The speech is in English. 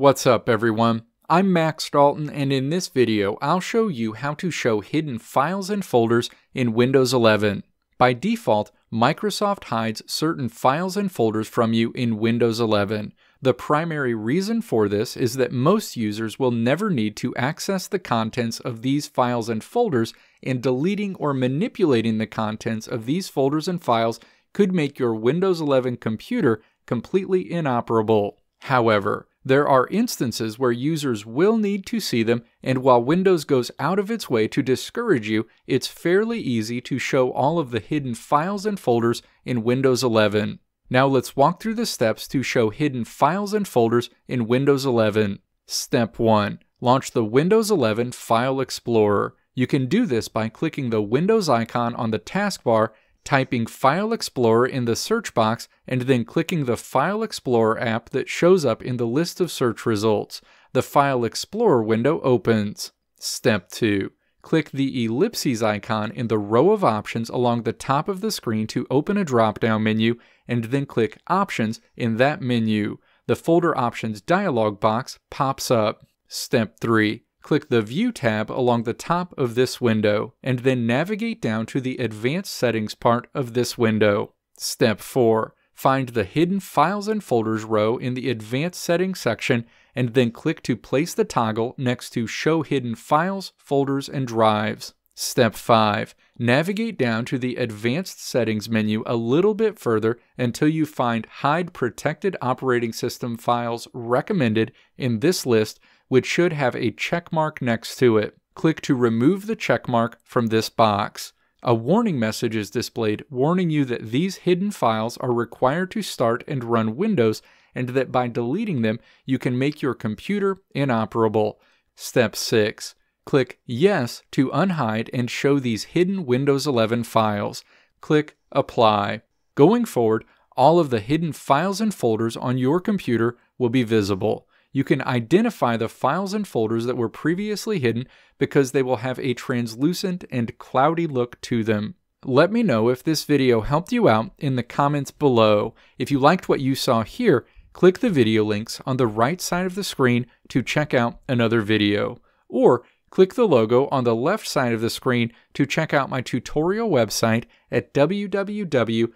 What's up everyone? I'm Max Dalton and in this video I'll show you how to show hidden files and folders in Windows 11. By default, Microsoft hides certain files and folders from you in Windows 11. The primary reason for this is that most users will never need to access the contents of these files and folders and deleting or manipulating the contents of these folders and files could make your Windows 11 computer completely inoperable. However, there are instances where users will need to see them, and while Windows goes out of its way to discourage you, it's fairly easy to show all of the hidden files and folders in Windows 11. Now let's walk through the steps to show hidden files and folders in Windows 11. Step 1. Launch the Windows 11 File Explorer. You can do this by clicking the Windows icon on the taskbar typing File Explorer in the search box, and then clicking the File Explorer app that shows up in the list of search results. The File Explorer window opens. Step 2. Click the ellipses icon in the row of options along the top of the screen to open a drop-down menu, and then click Options in that menu. The Folder Options dialog box pops up. Step 3. Click the View tab along the top of this window, and then navigate down to the Advanced Settings part of this window. Step 4. Find the Hidden Files and Folders row in the Advanced Settings section, and then click to place the toggle next to Show Hidden Files, Folders, and Drives. Step 5. Navigate down to the Advanced Settings menu a little bit further until you find Hide Protected Operating System Files recommended in this list which should have a checkmark next to it. Click to remove the checkmark from this box. A warning message is displayed warning you that these hidden files are required to start and run Windows and that by deleting them, you can make your computer inoperable. Step 6. Click Yes to unhide and show these hidden Windows 11 files. Click Apply. Going forward, all of the hidden files and folders on your computer will be visible you can identify the files and folders that were previously hidden because they will have a translucent and cloudy look to them. Let me know if this video helped you out in the comments below. If you liked what you saw here, click the video links on the right side of the screen to check out another video, or click the logo on the left side of the screen to check out my tutorial website at www.maxdalton.how.